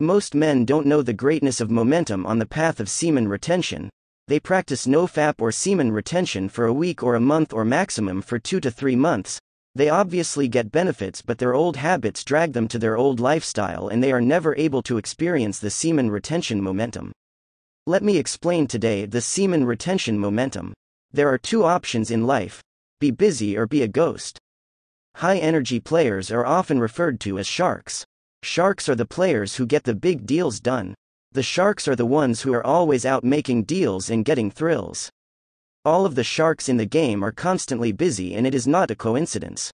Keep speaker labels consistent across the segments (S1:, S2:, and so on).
S1: Most men don't know the greatness of momentum on the path of semen retention. They practice no FAP or semen retention for a week or a month or maximum for two to three months. They obviously get benefits, but their old habits drag them to their old lifestyle and they are never able to experience the semen retention momentum. Let me explain today the semen retention momentum. There are two options in life be busy or be a ghost. High energy players are often referred to as sharks. Sharks are the players who get the big deals done. The sharks are the ones who are always out making deals and getting thrills. All of the sharks in the game are constantly busy and it is not a coincidence.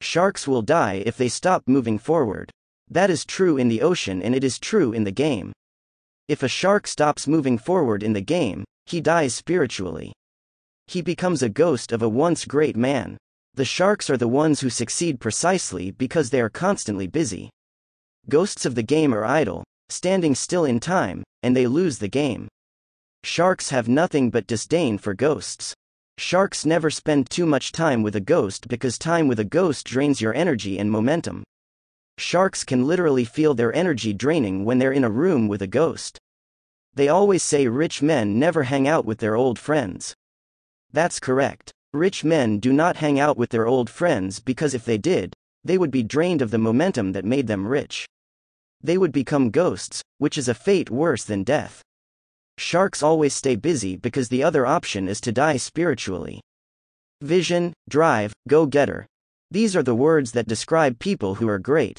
S1: Sharks will die if they stop moving forward. That is true in the ocean and it is true in the game. If a shark stops moving forward in the game, he dies spiritually. He becomes a ghost of a once great man. The sharks are the ones who succeed precisely because they are constantly busy. Ghosts of the game are idle, standing still in time, and they lose the game. Sharks have nothing but disdain for ghosts. Sharks never spend too much time with a ghost because time with a ghost drains your energy and momentum. Sharks can literally feel their energy draining when they're in a room with a ghost. They always say rich men never hang out with their old friends. That's correct. Rich men do not hang out with their old friends because if they did, they would be drained of the momentum that made them rich they would become ghosts, which is a fate worse than death. Sharks always stay busy because the other option is to die spiritually. Vision, drive, go getter. These are the words that describe people who are great.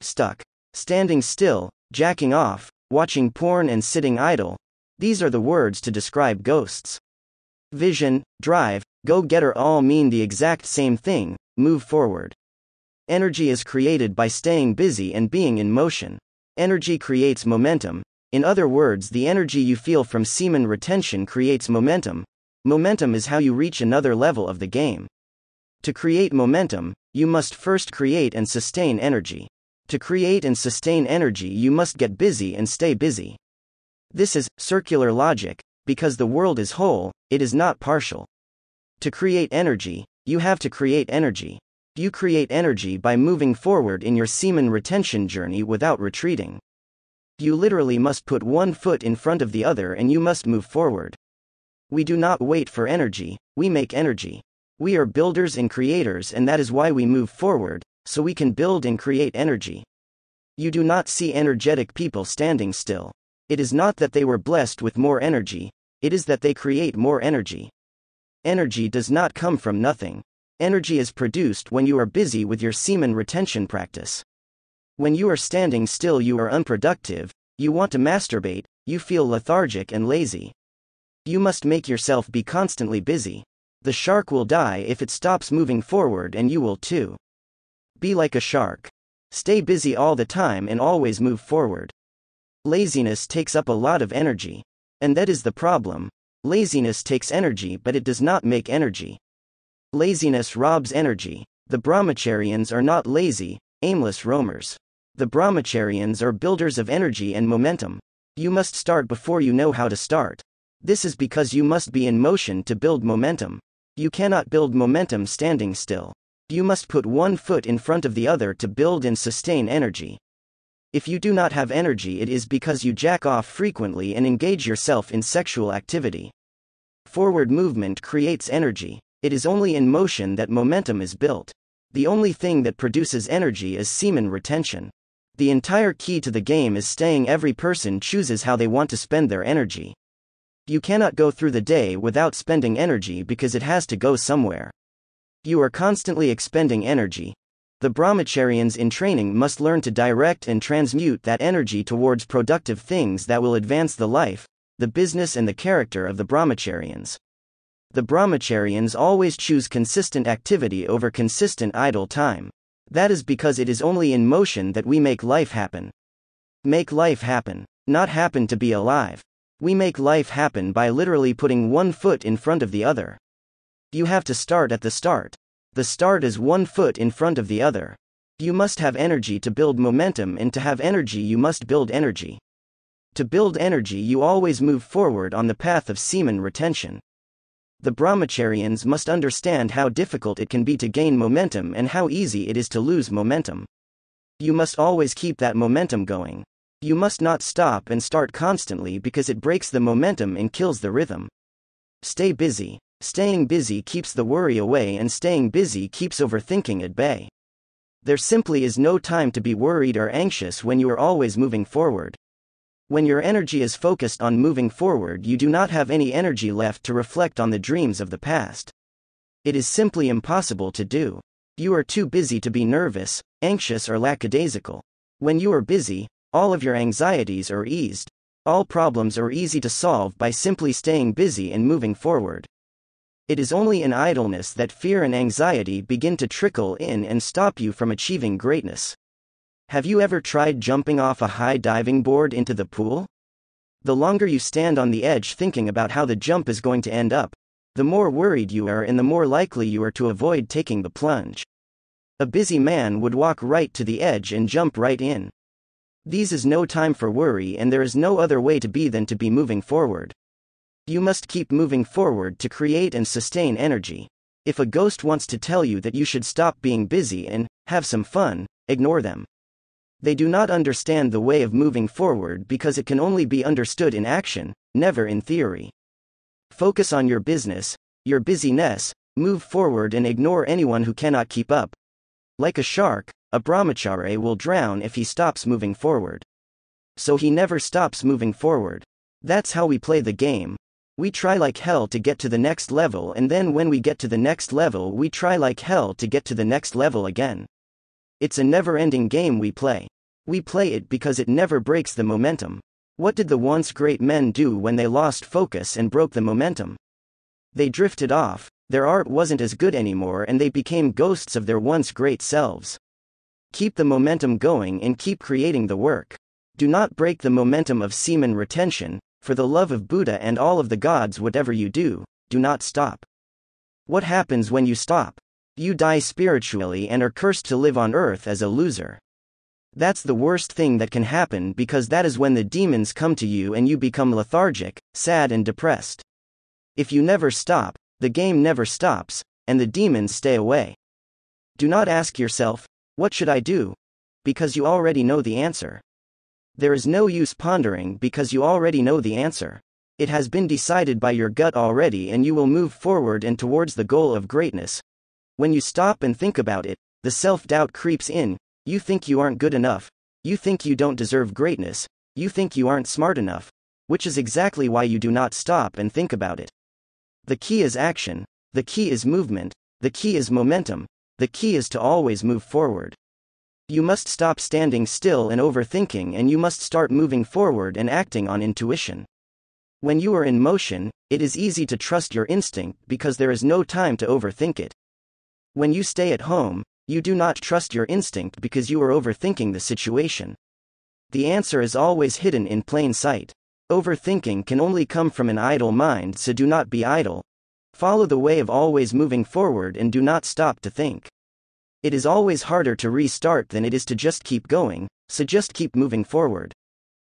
S1: Stuck. Standing still, jacking off, watching porn, and sitting idle. These are the words to describe ghosts. Vision, drive, go getter all mean the exact same thing move forward. Energy is created by staying busy and being in motion. Energy creates momentum. In other words, the energy you feel from semen retention creates momentum. Momentum is how you reach another level of the game. To create momentum, you must first create and sustain energy. To create and sustain energy, you must get busy and stay busy. This is circular logic, because the world is whole, it is not partial. To create energy, you have to create energy you create energy by moving forward in your semen retention journey without retreating. You literally must put one foot in front of the other and you must move forward. We do not wait for energy, we make energy. We are builders and creators, and that is why we move forward, so we can build and create energy. You do not see energetic people standing still. It is not that they were blessed with more energy, it is that they create more energy. Energy does not come from nothing, Energy is produced when you are busy with your semen retention practice. When you are standing still, you are unproductive, you want to masturbate, you feel lethargic and lazy. You must make yourself be constantly busy. The shark will die if it stops moving forward, and you will too. Be like a shark. Stay busy all the time and always move forward. Laziness takes up a lot of energy. And that is the problem. Laziness takes energy, but it does not make energy. Laziness robs energy. The Brahmacharians are not lazy, aimless roamers. The Brahmacharians are builders of energy and momentum. You must start before you know how to start. This is because you must be in motion to build momentum. You cannot build momentum standing still. You must put one foot in front of the other to build and sustain energy. If you do not have energy, it is because you jack off frequently and engage yourself in sexual activity. Forward movement creates energy. It is only in motion that momentum is built. The only thing that produces energy is semen retention. The entire key to the game is staying every person chooses how they want to spend their energy. You cannot go through the day without spending energy because it has to go somewhere. You are constantly expending energy. The Brahmacharians in training must learn to direct and transmute that energy towards productive things that will advance the life, the business, and the character of the Brahmacharians the Brahmacharians always choose consistent activity over consistent idle time. That is because it is only in motion that we make life happen. Make life happen, not happen to be alive. We make life happen by literally putting one foot in front of the other. You have to start at the start. The start is one foot in front of the other. You must have energy to build momentum, and to have energy, you must build energy. To build energy, you always move forward on the path of semen retention the Brahmacharyans must understand how difficult it can be to gain momentum and how easy it is to lose momentum. You must always keep that momentum going. You must not stop and start constantly because it breaks the momentum and kills the rhythm. Stay busy. Staying busy keeps the worry away, and staying busy keeps overthinking at bay. There simply is no time to be worried or anxious when you are always moving forward. When your energy is focused on moving forward, you do not have any energy left to reflect on the dreams of the past. It is simply impossible to do. You are too busy to be nervous, anxious, or lackadaisical. When you are busy, all of your anxieties are eased. All problems are easy to solve by simply staying busy and moving forward. It is only in idleness that fear and anxiety begin to trickle in and stop you from achieving greatness. Have you ever tried jumping off a high diving board into the pool? The longer you stand on the edge thinking about how the jump is going to end up, the more worried you are and the more likely you are to avoid taking the plunge. A busy man would walk right to the edge and jump right in. These is no time for worry and there is no other way to be than to be moving forward. You must keep moving forward to create and sustain energy. If a ghost wants to tell you that you should stop being busy and have some fun, ignore them. They do not understand the way of moving forward because it can only be understood in action, never in theory. Focus on your business, your busyness, move forward and ignore anyone who cannot keep up. Like a shark, a brahmachari will drown if he stops moving forward. So he never stops moving forward. That's how we play the game. We try like hell to get to the next level, and then when we get to the next level, we try like hell to get to the next level again. It's a never-ending game we play. We play it because it never breaks the momentum. What did the once great men do when they lost focus and broke the momentum? They drifted off, their art wasn't as good anymore and they became ghosts of their once great selves. Keep the momentum going and keep creating the work. Do not break the momentum of semen retention, for the love of Buddha and all of the gods, whatever you do, do not stop. What happens when you stop? You die spiritually and are cursed to live on earth as a loser. That's the worst thing that can happen because that is when the demons come to you and you become lethargic, sad, and depressed. If you never stop, the game never stops, and the demons stay away. Do not ask yourself, What should I do? because you already know the answer. There is no use pondering because you already know the answer. It has been decided by your gut already, and you will move forward and towards the goal of greatness, when you stop and think about it, the self doubt creeps in. You think you aren't good enough. You think you don't deserve greatness. You think you aren't smart enough. Which is exactly why you do not stop and think about it. The key is action. The key is movement. The key is momentum. The key is to always move forward. You must stop standing still and overthinking, and you must start moving forward and acting on intuition. When you are in motion, it is easy to trust your instinct because there is no time to overthink it. When you stay at home, you do not trust your instinct because you are overthinking the situation. The answer is always hidden in plain sight. Overthinking can only come from an idle mind, so do not be idle. Follow the way of always moving forward and do not stop to think. It is always harder to restart than it is to just keep going, so just keep moving forward.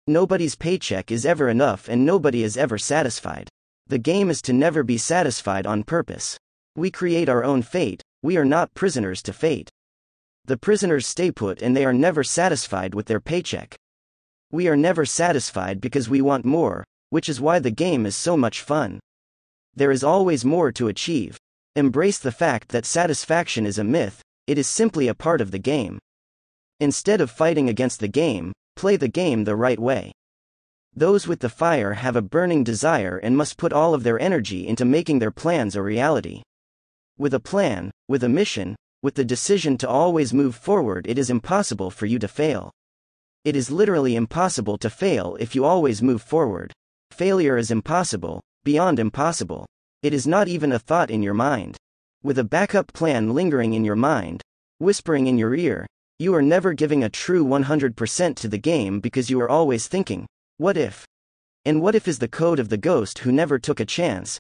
S1: Nobody's paycheck is ever enough and nobody is ever satisfied. The game is to never be satisfied on purpose. We create our own fate, we are not prisoners to fate. The prisoners stay put and they are never satisfied with their paycheck. We are never satisfied because we want more, which is why the game is so much fun. There is always more to achieve. Embrace the fact that satisfaction is a myth, it is simply a part of the game. Instead of fighting against the game, play the game the right way. Those with the fire have a burning desire and must put all of their energy into making their plans a reality. With a plan, with a mission, with the decision to always move forward, it is impossible for you to fail. It is literally impossible to fail if you always move forward. Failure is impossible, beyond impossible. It is not even a thought in your mind. With a backup plan lingering in your mind, whispering in your ear, you are never giving a true 100% to the game because you are always thinking, what if? And what if is the code of the ghost who never took a chance?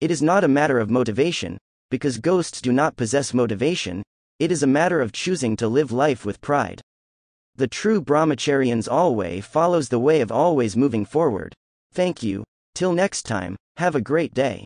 S1: It is not a matter of motivation, because ghosts do not possess motivation, it is a matter of choosing to live life with pride. The true Brahmacharian's alway follows the way of always moving forward. Thank you. Till next time, have a great day.